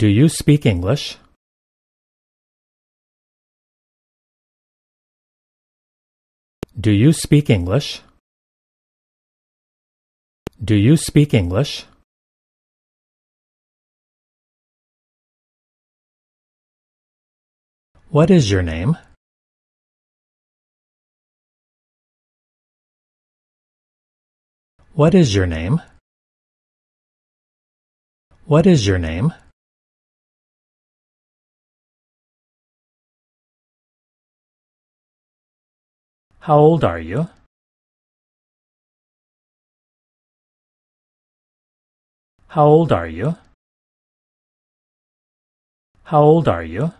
Do you speak English? Do you speak English? Do you speak English? What is your name? What is your name? What is your name? How old are you? How old are you? How old are you?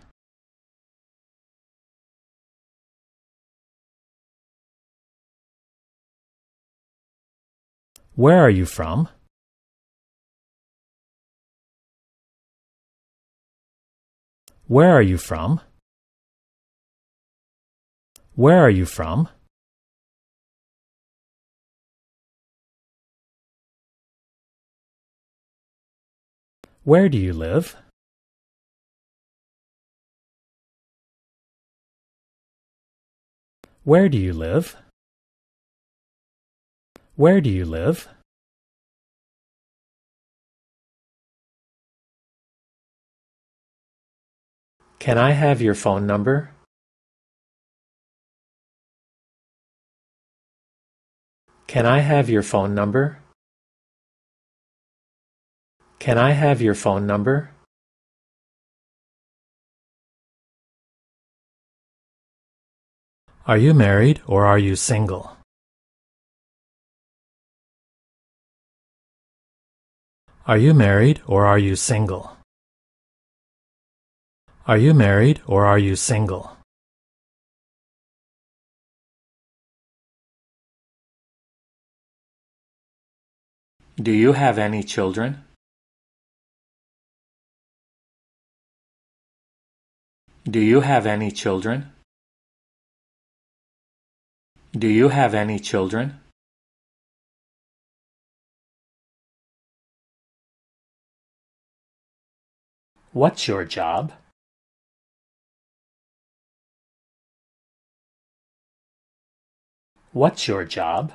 Where are you from? Where are you from? Where are you from? Where do you live? Where do you live? Where do you live? Can I have your phone number? Can I have your phone number? Can I have your phone number? Are you married or are you single? Are you married or are you single? Are you married or are you single? Do you have any children? Do you have any children? Do you have any children? What's your job? What's your job?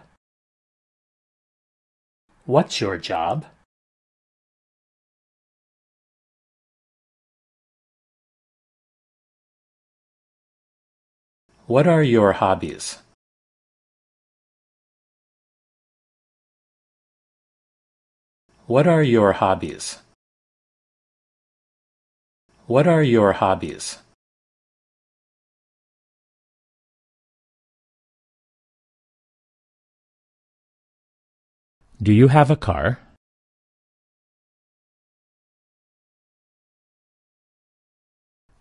What's your job? What are your hobbies? What are your hobbies? What are your hobbies? Do you have a car?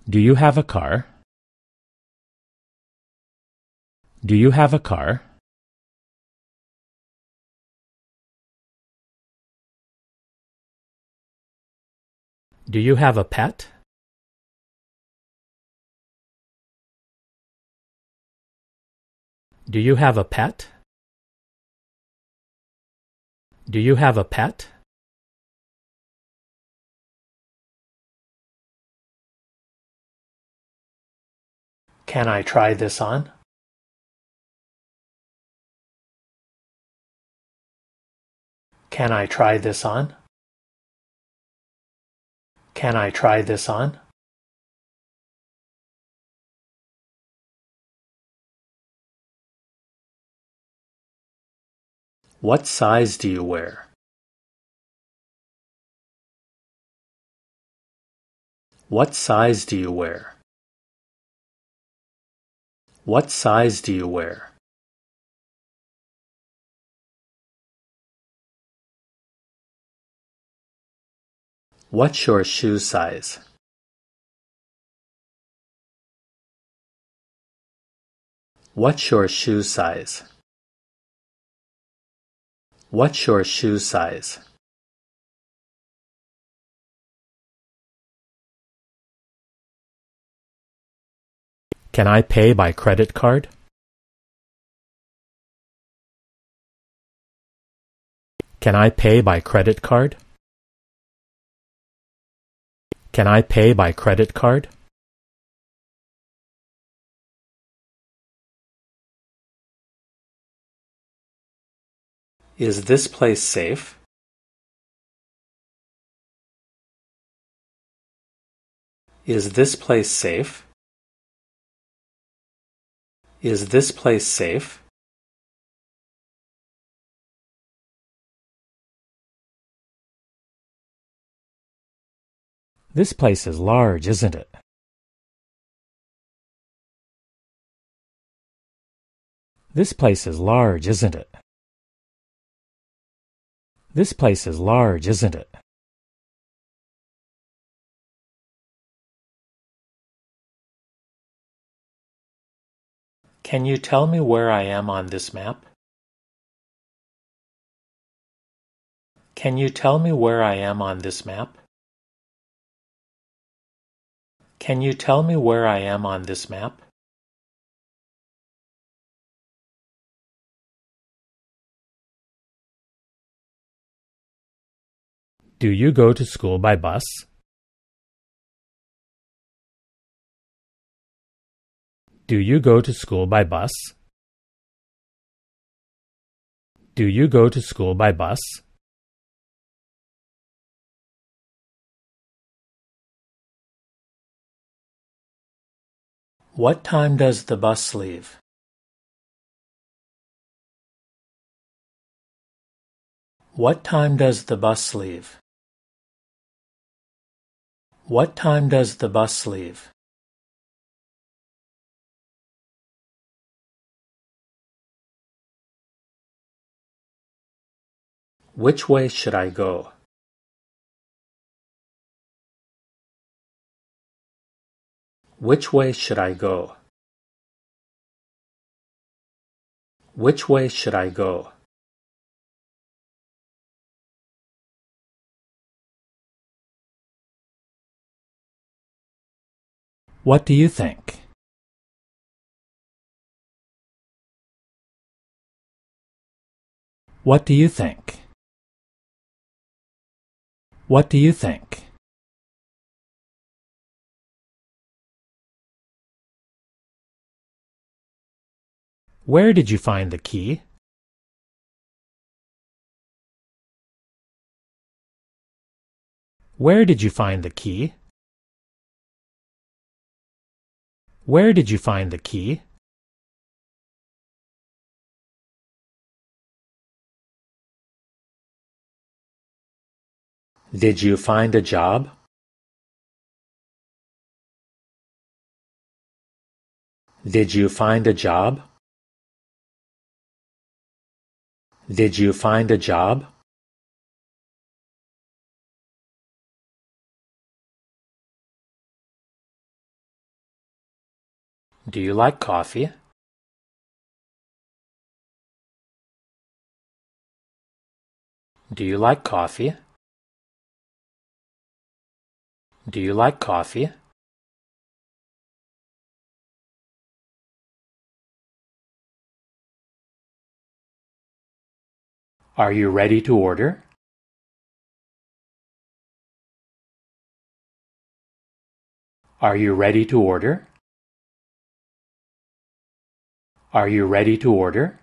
Do you have a car? Do you have a car? Do you have a pet? Do you have a pet? Do you have a pet? Can I try this on? Can I try this on? Can I try this on? What size do you wear? What size do you wear? What size do you wear? What's your shoe size? What's your shoe size? What's your shoe size? Can I pay by credit card? Can I pay by credit card? Can I pay by credit card? Is this place safe? Is this place safe? Is this place safe? This place is large, isn't it? This place is large, isn't it? This place is large, isn't it? Can you tell me where I am on this map? Can you tell me where I am on this map? Can you tell me where I am on this map? Do you go to school by bus? Do you go to school by bus? Do you go to school by bus? What time does the bus leave? What time does the bus leave? What time does the bus leave? Which way should I go? Which way should I go? Which way should I go? What do you think? What do you think? What do you think? Where did you find the key? Where did you find the key? Where did you find the key? Did you find a job? Did you find a job? Did you find a job? Do you like coffee? Do you like coffee? Do you like coffee? Are you ready to order? Are you ready to order? Are you ready to order?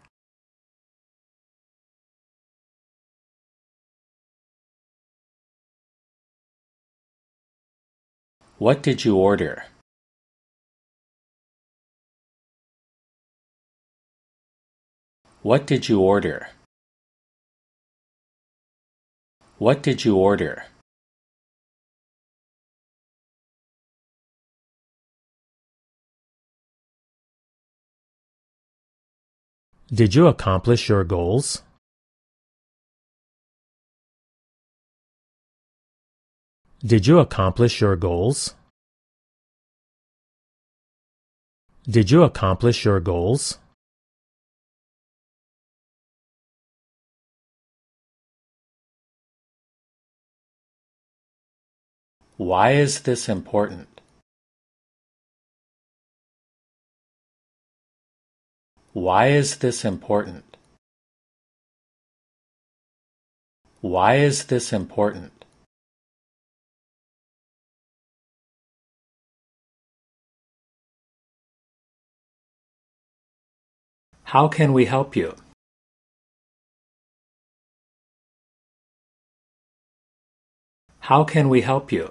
What did you order? What did you order? What did you order? Did you accomplish your goals? Did you accomplish your goals? Did you accomplish your goals? Why is this important? Why is this important? Why is this important? How can we help you? How can we help you?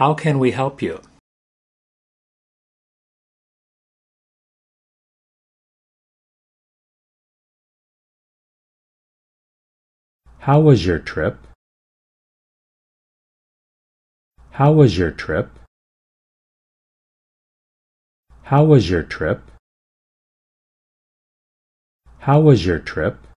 How can we help you? How was your trip? How was your trip? How was your trip? How was your trip?